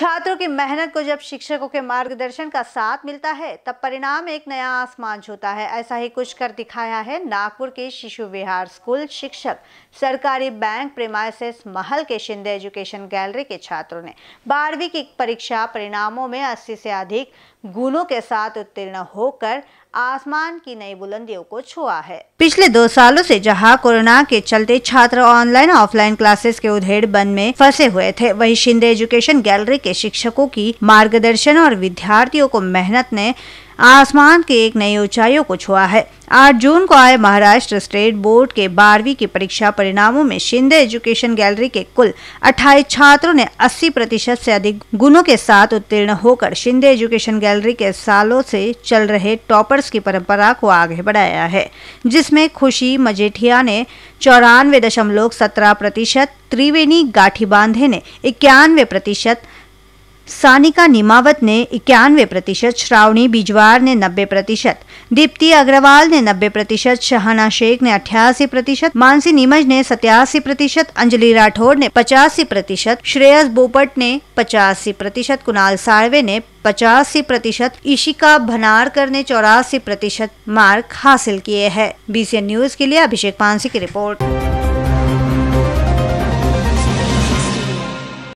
छात्रों की मेहनत को जब शिक्षकों के मार्गदर्शन का साथ मिलता है तब परिणाम एक नया आसमान छूता है ऐसा ही कुछ कर दिखाया है नागपुर के शिशु विहार स्कूल शिक्षक सरकारी बैंक प्रेमाइसिस महल के शिंदे एजुकेशन गैलरी के छात्रों ने बारहवीं की परीक्षा परिणामों में 80 से अधिक गुणों के साथ उत्तीर्ण होकर आसमान की नई बुलंदियों को छुआ है पिछले दो सालों से जहां कोरोना के चलते छात्र ऑनलाइन ऑफलाइन क्लासेस के उधेड़ बन में फंसे हुए थे वहीं शिंदे एजुकेशन गैलरी के के शिक्षकों की मार्गदर्शन और विद्यार्थियों को मेहनत ने आसमान के एक नई ऊंचाइयों को छुआ है 8 जून को आए महाराष्ट्र स्टेट बोर्ड के बारहवीं की परीक्षा परिणामों में शिंदे एजुकेशन गैलरी के कुल 28 छात्रों ने 80 प्रतिशत से अधिक गुणों के साथ उत्तीर्ण होकर शिंदे एजुकेशन गैलरी के सालों से चल रहे टॉपर्स की परंपरा को आगे बढ़ाया है जिसमें खुशी मजेठिया ने चौरानवे दशमलव सत्रह प्रतिशत त्रिवेणी गाठी बांधे ने इक्यानवे प्रतिशत सानिका निमावत ने इक्यानवे प्रतिशत श्रावणी बिजवार ने नब्बे प्रतिशत दीप्ति अग्रवाल ने नब्बे प्रतिशत शहाना शेख ने अठासी प्रतिशत मानसी नीमज ने सत्यासी प्रतिशत अंजलि राठौर ने पचासी प्रतिशत श्रेयस बोपट ने पचासी प्रतिशत कुणाल साड़वे ने पचासी प्रतिशत ईशिका भनारकर ने चौरासी प्रतिशत मार्क हासिल किए हैं बीसीएन न्यूज के लिए अभिषेक पानसी की रिपोर्ट